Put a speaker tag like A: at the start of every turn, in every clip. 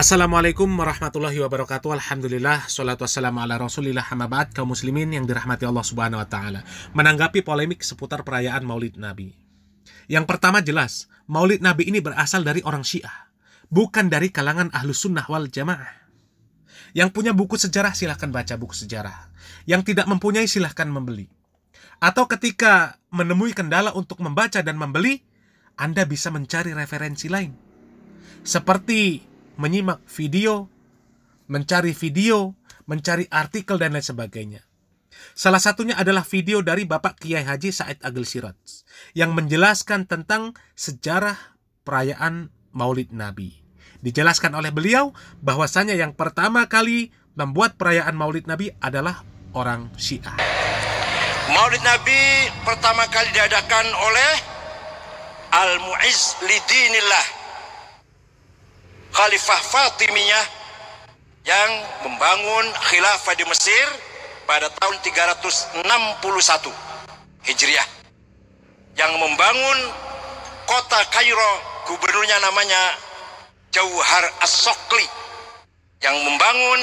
A: Assalamualaikum warahmatullahi wabarakatuh Alhamdulillah Salatu wassalamu ala rasulillah hamabat Kaum muslimin yang dirahmati Allah subhanahu wa ta'ala Menanggapi polemik seputar perayaan maulid nabi Yang pertama jelas Maulid nabi ini berasal dari orang syiah Bukan dari kalangan ahlu sunnah wal jamaah Yang punya buku sejarah silahkan baca buku sejarah Yang tidak mempunyai silahkan membeli Atau ketika menemui kendala untuk membaca dan membeli Anda bisa mencari referensi lain Seperti menyimak video, mencari video, mencari artikel, dan lain sebagainya. Salah satunya adalah video dari Bapak Kiai Haji Said Agil Sirat yang menjelaskan tentang sejarah perayaan Maulid Nabi. Dijelaskan oleh beliau bahwasanya yang pertama kali membuat perayaan Maulid Nabi adalah orang Syiah.
B: Maulid Nabi pertama kali diadakan oleh Al-Mu'izz Lidinillah Khalifah Fatimiyah yang membangun khilafah di Mesir pada tahun 361 Hijriah yang membangun kota Kairo gubernurnya namanya Jauhar As-Sokli yang membangun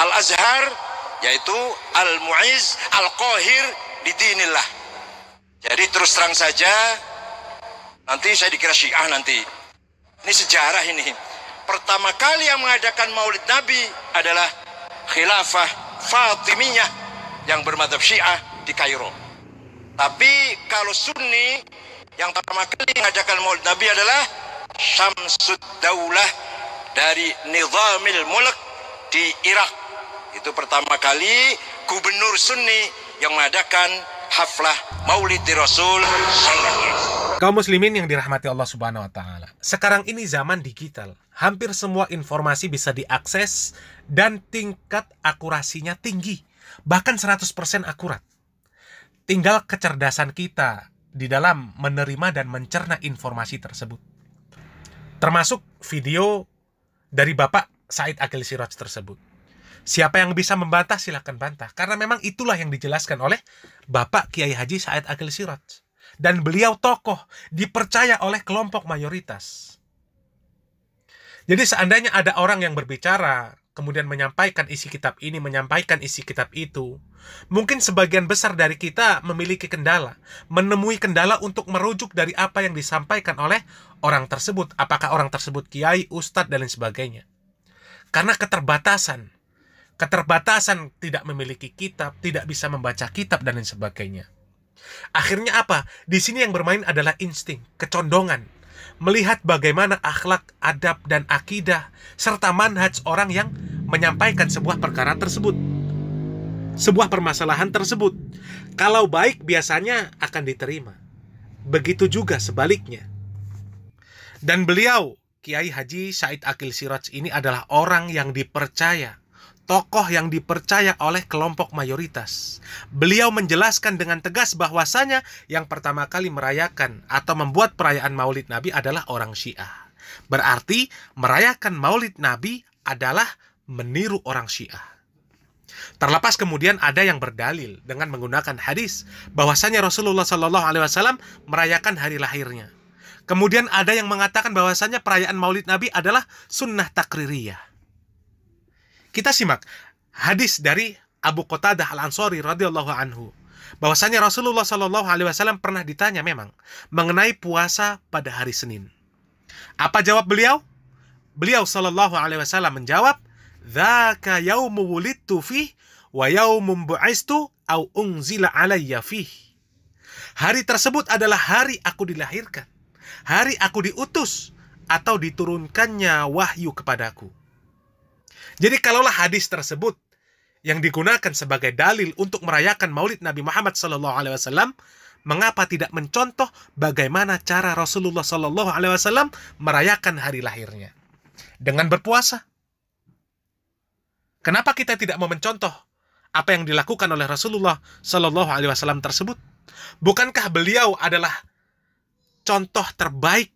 B: Al-Azhar yaitu Al-Mu'iz Al-Qahir di dinillah jadi terus terang saja nanti saya dikira syiah nanti ini sejarah ini pertama kali yang mengadakan maulid Nabi adalah khilafah Fatimiyah yang bermadhab Syiah di Kairo. Tapi kalau Sunni yang pertama kali mengadakan maulid Nabi adalah Syamsud Daulah dari Nizamil Mulek di Irak. Itu pertama kali gubernur Sunni yang mengadakan haflah maulid di Rasul sallallahu alaihi
A: wasallam. Kaum muslimin yang dirahmati Allah Subhanahu wa taala. Sekarang ini zaman digital. Hampir semua informasi bisa diakses dan tingkat akurasinya tinggi, bahkan 100% akurat. Tinggal kecerdasan kita di dalam menerima dan mencerna informasi tersebut. Termasuk video dari Bapak Said Agil Siraj tersebut. Siapa yang bisa membantah silahkan bantah. Karena memang itulah yang dijelaskan oleh Bapak Kiai Haji Said Agil Siraj dan beliau tokoh dipercaya oleh kelompok mayoritas. Jadi seandainya ada orang yang berbicara, kemudian menyampaikan isi kitab ini, menyampaikan isi kitab itu, mungkin sebagian besar dari kita memiliki kendala, menemui kendala untuk merujuk dari apa yang disampaikan oleh orang tersebut, apakah orang tersebut kiai, ustadz, dan lain sebagainya. Karena keterbatasan, keterbatasan tidak memiliki kitab, tidak bisa membaca kitab, dan lain sebagainya. Akhirnya apa? Di sini yang bermain adalah insting, kecondongan. Melihat bagaimana akhlak, adab, dan akidah, serta manhaj orang yang menyampaikan sebuah perkara tersebut. Sebuah permasalahan tersebut. Kalau baik biasanya akan diterima. Begitu juga sebaliknya. Dan beliau, Kiai Haji Said Akil Siraj ini adalah orang yang dipercaya tokoh yang dipercaya oleh kelompok mayoritas. Beliau menjelaskan dengan tegas bahwasanya yang pertama kali merayakan atau membuat perayaan Maulid Nabi adalah orang Syiah. Berarti merayakan Maulid Nabi adalah meniru orang Syiah. Terlepas kemudian ada yang berdalil dengan menggunakan hadis bahwasanya Rasulullah Shallallahu Alaihi Wasallam merayakan hari lahirnya. Kemudian ada yang mengatakan bahwasanya perayaan Maulid Nabi adalah sunnah takririyah. Kita simak hadis dari Abu Qatadah Al Ansori radhiyallahu anhu bahwasanya Rasulullah Shallallahu Alaihi Wasallam pernah ditanya memang mengenai puasa pada hari Senin. Apa jawab beliau? Beliau Shallallahu Alaihi Wasallam menjawab, "Dzaka yaumu wulidtu fi wa yaumum bu'istu au unzila alayya fi." Hari tersebut adalah hari aku dilahirkan, hari aku diutus atau diturunkannya wahyu kepadaku. Jadi kalaulah hadis tersebut yang digunakan sebagai dalil untuk merayakan Maulid Nabi Muhammad Sallallahu Alaihi Wasallam, mengapa tidak mencontoh bagaimana cara Rasulullah Sallallahu Alaihi Wasallam merayakan hari lahirnya dengan berpuasa? Kenapa kita tidak mau mencontoh apa yang dilakukan oleh Rasulullah Sallallahu Alaihi Wasallam tersebut? Bukankah beliau adalah contoh terbaik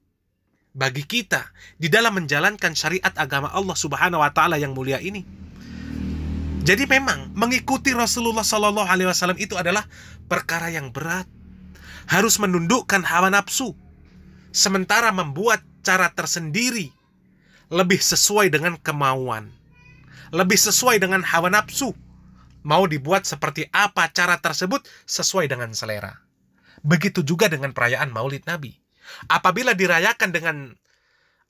A: bagi kita di dalam menjalankan syariat agama Allah Subhanahu wa taala yang mulia ini. Jadi memang mengikuti Rasulullah Shallallahu alaihi wasallam itu adalah perkara yang berat. Harus menundukkan hawa nafsu sementara membuat cara tersendiri lebih sesuai dengan kemauan. Lebih sesuai dengan hawa nafsu. Mau dibuat seperti apa cara tersebut sesuai dengan selera. Begitu juga dengan perayaan Maulid Nabi apabila dirayakan dengan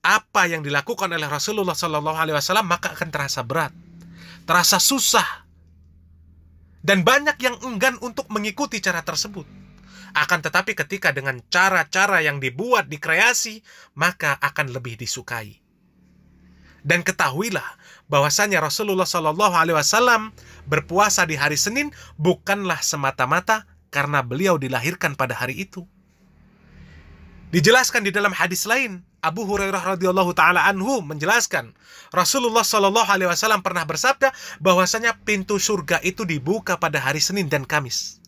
A: apa yang dilakukan oleh Rasulullah Shallallahu Alaihi Wasallam maka akan terasa berat, terasa susah, dan banyak yang enggan untuk mengikuti cara tersebut. Akan tetapi ketika dengan cara-cara yang dibuat dikreasi maka akan lebih disukai. Dan ketahuilah bahwasanya Rasulullah Shallallahu Alaihi Wasallam berpuasa di hari Senin bukanlah semata-mata karena beliau dilahirkan pada hari itu Dijelaskan di dalam hadis lain, Abu Hurairah radhiyallahu taala anhu menjelaskan, Rasulullah shallallahu alaihi wasallam pernah bersabda bahwasanya pintu surga itu dibuka pada hari Senin dan Kamis.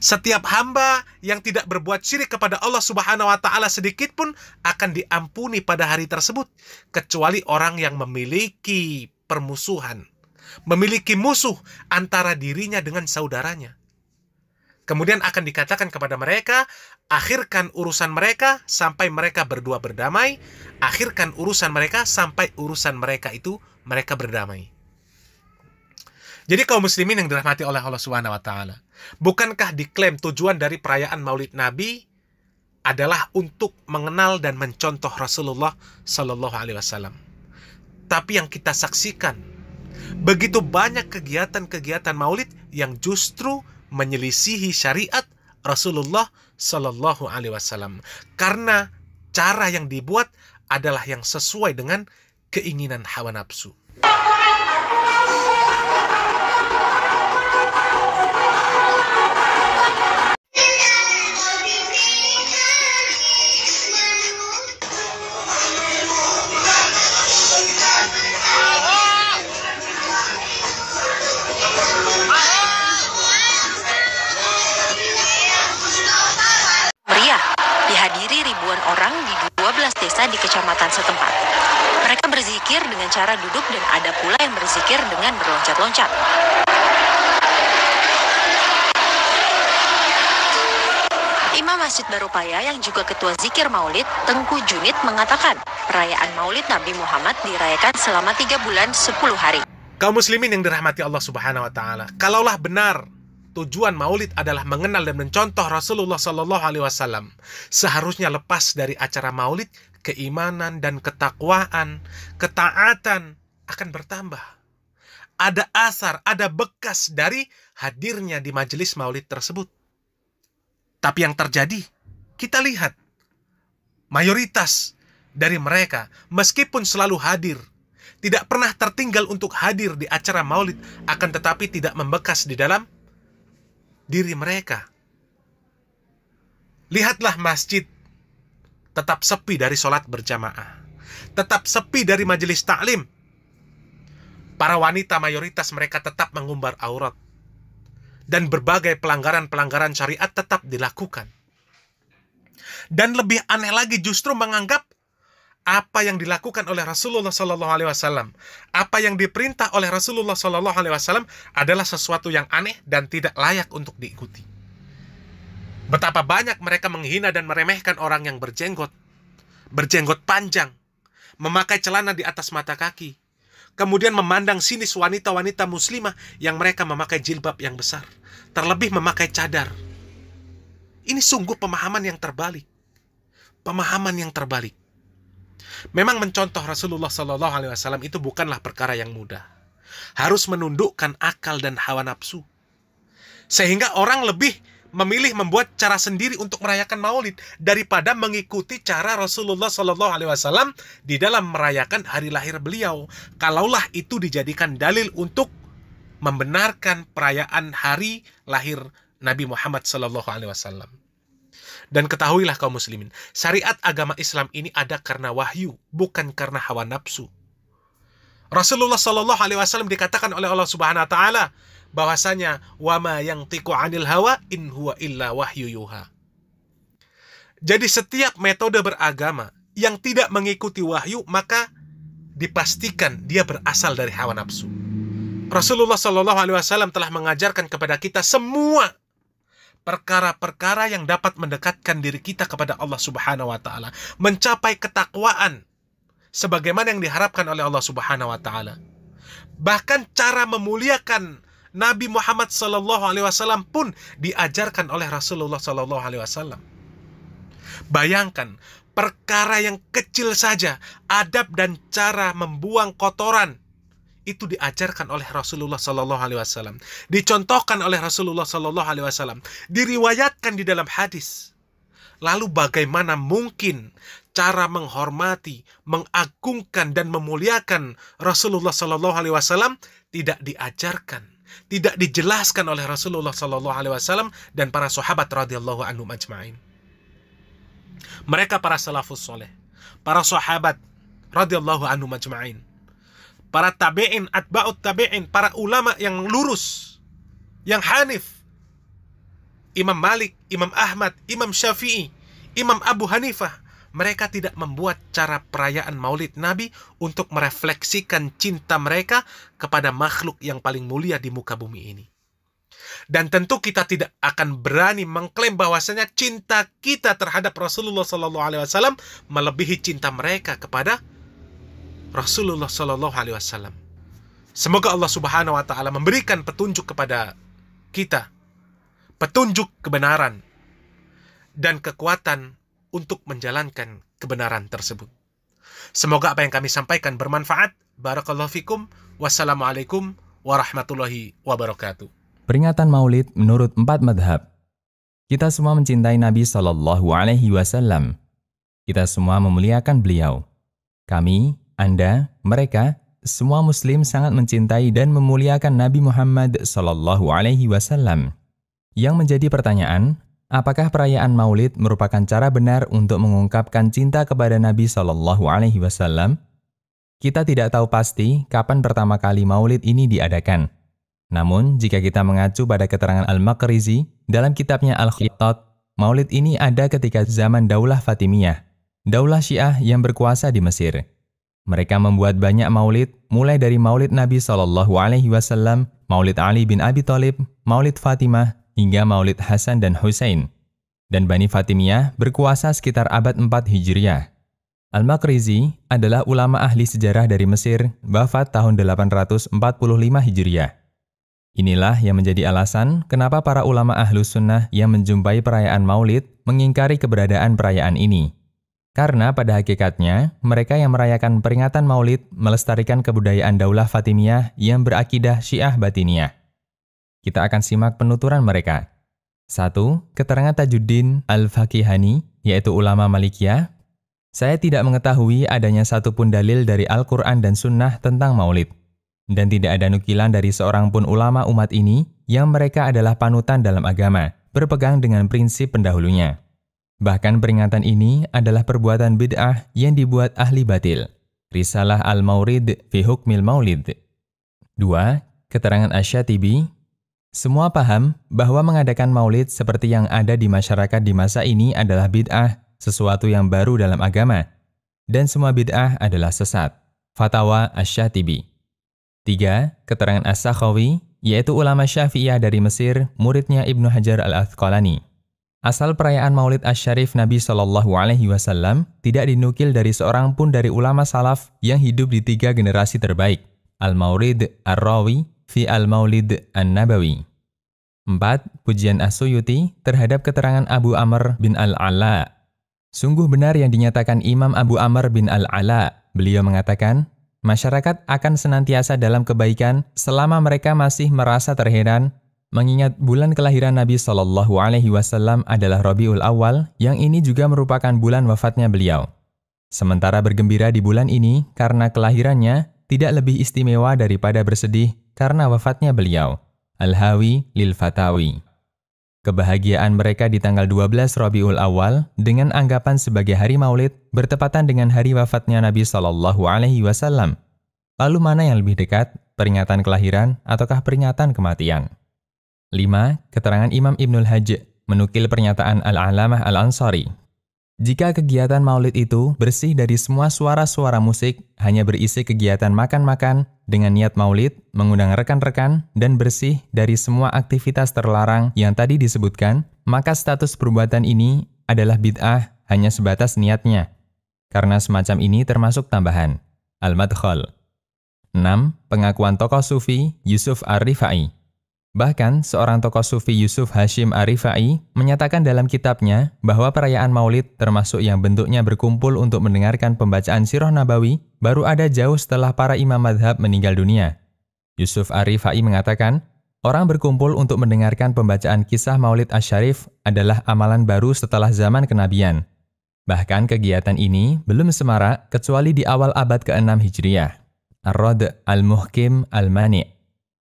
A: Setiap hamba yang tidak berbuat syirik kepada Allah Subhanahu wa taala sedikit pun akan diampuni pada hari tersebut kecuali orang yang memiliki permusuhan, memiliki musuh antara dirinya dengan saudaranya. Kemudian akan dikatakan kepada mereka, akhirkan urusan mereka sampai mereka berdua berdamai, akhirkan urusan mereka sampai urusan mereka itu mereka berdamai. Jadi kaum muslimin yang dirahmati oleh Allah Subhanahu wa taala, bukankah diklaim tujuan dari perayaan Maulid Nabi adalah untuk mengenal dan mencontoh Rasulullah Shallallahu alaihi wasallam. Tapi yang kita saksikan begitu banyak kegiatan-kegiatan Maulid yang justru menyelisihi syariat Rasulullah Shallallahu Alaihi Wasallam karena cara yang dibuat adalah yang sesuai dengan keinginan hawa nafsu.
C: cara duduk dan ada pula yang berzikir dengan
B: berloncat-loncat.
C: Imam Masjid Barupaya yang juga ketua zikir maulid, Tengku Junit mengatakan, perayaan maulid Nabi Muhammad dirayakan selama 3 bulan 10 hari.
A: Kaum muslimin yang dirahmati Allah Subhanahu wa taala, kalaulah benar tujuan maulid adalah mengenal dan mencontoh Rasulullah Shallallahu Alaihi Wasallam. Seharusnya lepas dari acara maulid, keimanan dan ketakwaan, ketaatan akan bertambah. Ada asar, ada bekas dari hadirnya di majelis maulid tersebut. Tapi yang terjadi, kita lihat mayoritas dari mereka, meskipun selalu hadir, tidak pernah tertinggal untuk hadir di acara maulid, akan tetapi tidak membekas di dalam diri mereka. Lihatlah masjid tetap sepi dari sholat berjamaah, tetap sepi dari majelis taklim. Para wanita mayoritas mereka tetap mengumbar aurat, dan berbagai pelanggaran-pelanggaran syariat tetap dilakukan. Dan lebih aneh lagi justru menganggap apa yang dilakukan oleh Rasulullah Shallallahu Alaihi Wasallam, apa yang diperintah oleh Rasulullah Shallallahu Alaihi Wasallam adalah sesuatu yang aneh dan tidak layak untuk diikuti. Betapa banyak mereka menghina dan meremehkan orang yang berjenggot, berjenggot panjang, memakai celana di atas mata kaki, kemudian memandang sinis wanita-wanita muslimah yang mereka memakai jilbab yang besar, terlebih memakai cadar. Ini sungguh pemahaman yang terbalik. Pemahaman yang terbalik. Memang mencontoh Rasulullah Shallallahu Alaihi Wasallam itu bukanlah perkara yang mudah. Harus menundukkan akal dan hawa nafsu, sehingga orang lebih memilih membuat cara sendiri untuk merayakan Maulid daripada mengikuti cara Rasulullah Shallallahu Alaihi Wasallam di dalam merayakan hari lahir beliau. Kalaulah itu dijadikan dalil untuk membenarkan perayaan hari lahir Nabi Muhammad Shallallahu Alaihi Wasallam. Dan ketahuilah kaum muslimin, syariat agama Islam ini ada karena wahyu, bukan karena hawa nafsu. Rasulullah Shallallahu Alaihi Wasallam dikatakan oleh Allah Subhanahu Wa Taala bahwasanya wama yang tiku anil hawa in huwa illa wahyu yuha. Jadi setiap metode beragama yang tidak mengikuti wahyu maka dipastikan dia berasal dari hawa nafsu. Rasulullah Shallallahu Alaihi Wasallam telah mengajarkan kepada kita semua perkara-perkara yang dapat mendekatkan diri kita kepada Allah Subhanahu wa taala, mencapai ketakwaan sebagaimana yang diharapkan oleh Allah Subhanahu wa taala. Bahkan cara memuliakan Nabi Muhammad sallallahu alaihi wasallam pun diajarkan oleh Rasulullah sallallahu alaihi wasallam. Bayangkan perkara yang kecil saja, adab dan cara membuang kotoran itu diajarkan oleh Rasulullah Sallallahu Alaihi Wasallam, dicontohkan oleh Rasulullah Sallallahu Alaihi Wasallam, diriwayatkan di dalam hadis. Lalu bagaimana mungkin cara menghormati, mengagungkan dan memuliakan Rasulullah Sallallahu Alaihi Wasallam tidak diajarkan, tidak dijelaskan oleh Rasulullah Sallallahu Alaihi Wasallam dan para sahabat radhiyallahu anhu majma'in. Mereka para salafus soleh, para sahabat radhiyallahu anhu majma'in para tabi'in, baut tabi'in, para ulama yang lurus, yang hanif. Imam Malik, Imam Ahmad, Imam Syafi'i, Imam Abu Hanifah, mereka tidak membuat cara perayaan Maulid Nabi untuk merefleksikan cinta mereka kepada makhluk yang paling mulia di muka bumi ini. Dan tentu kita tidak akan berani mengklaim bahwasanya cinta kita terhadap Rasulullah SAW melebihi cinta mereka kepada Rasulullah Shallallahu Alaihi Wasallam. Semoga Allah Subhanahu Wa Taala memberikan petunjuk kepada kita, petunjuk kebenaran dan kekuatan untuk menjalankan kebenaran tersebut. Semoga apa yang kami sampaikan bermanfaat. Barakallahu fikum. Wassalamualaikum warahmatullahi wabarakatuh.
C: Peringatan Maulid menurut empat madhab. Kita semua mencintai Nabi Shallallahu Alaihi Wasallam. Kita semua memuliakan beliau. Kami, anda, mereka, semua muslim sangat mencintai dan memuliakan Nabi Muhammad SAW. alaihi wasallam. Yang menjadi pertanyaan, apakah perayaan Maulid merupakan cara benar untuk mengungkapkan cinta kepada Nabi SAW? alaihi wasallam? Kita tidak tahu pasti kapan pertama kali Maulid ini diadakan. Namun, jika kita mengacu pada keterangan Al-Makrizi dalam kitabnya Al-Khitat, Maulid ini ada ketika zaman Daulah Fatimiyah, Daulah Syiah yang berkuasa di Mesir. Mereka membuat banyak maulid, mulai dari maulid Nabi Shallallahu Alaihi Wasallam, maulid Ali bin Abi Thalib, maulid Fatimah, hingga maulid Hasan dan Husain. Dan Bani Fatimiyah berkuasa sekitar abad 4 Hijriah. Al-Makrizi adalah ulama ahli sejarah dari Mesir, wafat tahun 845 Hijriah. Inilah yang menjadi alasan kenapa para ulama ahlus sunnah yang menjumpai perayaan maulid mengingkari keberadaan perayaan ini. Karena pada hakikatnya, mereka yang merayakan peringatan maulid melestarikan kebudayaan daulah Fatimiyah yang berakidah syiah batiniyah. Kita akan simak penuturan mereka. 1. Keterangan Tajuddin Al-Fakihani, yaitu ulama Malikiyah. Saya tidak mengetahui adanya satupun dalil dari Al-Quran dan Sunnah tentang maulid. Dan tidak ada nukilan dari seorang pun ulama umat ini yang mereka adalah panutan dalam agama, berpegang dengan prinsip pendahulunya. Bahkan peringatan ini adalah perbuatan bid'ah yang dibuat ahli batil. Risalah Al-Maurid fi Hukmil Maulid. 2. Keterangan Asyatibi Semua paham bahwa mengadakan maulid seperti yang ada di masyarakat di masa ini adalah bid'ah, sesuatu yang baru dalam agama. Dan semua bid'ah adalah sesat. Fatawa Asyatibi 3. Keterangan As-Sakhawi, yaitu ulama syafi'iyah dari Mesir, muridnya Ibnu Hajar al-Athqalani. Asal perayaan Maulid Asy-Syarif Nabi Shallallahu Alaihi Wasallam tidak dinukil dari seorang pun dari ulama salaf yang hidup di tiga generasi terbaik, Al-Maulid Ar-Rawi fi Al-Maulid An-Nabawi. Empat Pujian asyuyuti terhadap keterangan Abu Amr bin Al-Ala. Sungguh benar yang dinyatakan Imam Abu Amr bin Al-Ala. Beliau mengatakan, masyarakat akan senantiasa dalam kebaikan selama mereka masih merasa terheran Mengingat bulan kelahiran Nabi Shallallahu Alaihi Wasallam adalah Robiul Awal, yang ini juga merupakan bulan wafatnya beliau. Sementara bergembira di bulan ini karena kelahirannya tidak lebih istimewa daripada bersedih karena wafatnya beliau. Al-Hawi Lil Fatawi. Kebahagiaan mereka di tanggal 12 Rabiul Awal dengan anggapan sebagai hari Maulid bertepatan dengan hari wafatnya Nabi Shallallahu Alaihi Wasallam. Lalu mana yang lebih dekat, peringatan kelahiran ataukah peringatan kematian? 5. Keterangan Imam Ibnul Hajj menukil pernyataan Al-Alamah Al-Ansari. Jika kegiatan maulid itu bersih dari semua suara-suara musik, hanya berisi kegiatan makan-makan dengan niat maulid, mengundang rekan-rekan, dan bersih dari semua aktivitas terlarang yang tadi disebutkan, maka status perbuatan ini adalah bid'ah hanya sebatas niatnya. Karena semacam ini termasuk tambahan. Al-Madkhal 6. Pengakuan tokoh sufi Yusuf Ar-Rifai Bahkan, seorang tokoh sufi Yusuf Hashim Arifai menyatakan dalam kitabnya bahwa perayaan maulid termasuk yang bentuknya berkumpul untuk mendengarkan pembacaan sirah nabawi baru ada jauh setelah para imam madhab meninggal dunia. Yusuf Arifai mengatakan, orang berkumpul untuk mendengarkan pembacaan kisah maulid asyarif adalah amalan baru setelah zaman kenabian. Bahkan kegiatan ini belum semarak kecuali di awal abad ke-6 Hijriah. Ar-Rad al-Muhkim al-Mani'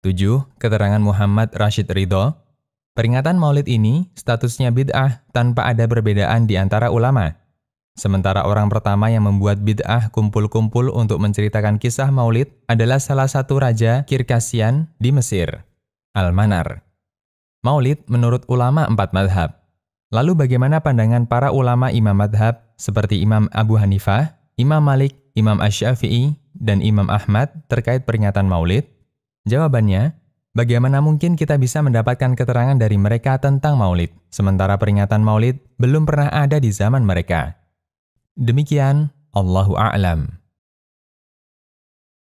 C: 7. Keterangan Muhammad Rashid Ridho Peringatan maulid ini statusnya bid'ah tanpa ada perbedaan di antara ulama. Sementara orang pertama yang membuat bid'ah kumpul-kumpul untuk menceritakan kisah maulid adalah salah satu raja Kirkasian di Mesir, Al-Manar. Maulid menurut ulama empat madhab. Lalu bagaimana pandangan para ulama imam madhab seperti Imam Abu Hanifah, Imam Malik, Imam Ash-Syafi'i, dan Imam Ahmad terkait peringatan maulid? Jawabannya, bagaimana mungkin kita bisa mendapatkan keterangan dari mereka tentang maulid, sementara peringatan maulid belum pernah ada di zaman mereka. Demikian, Allahu A'lam.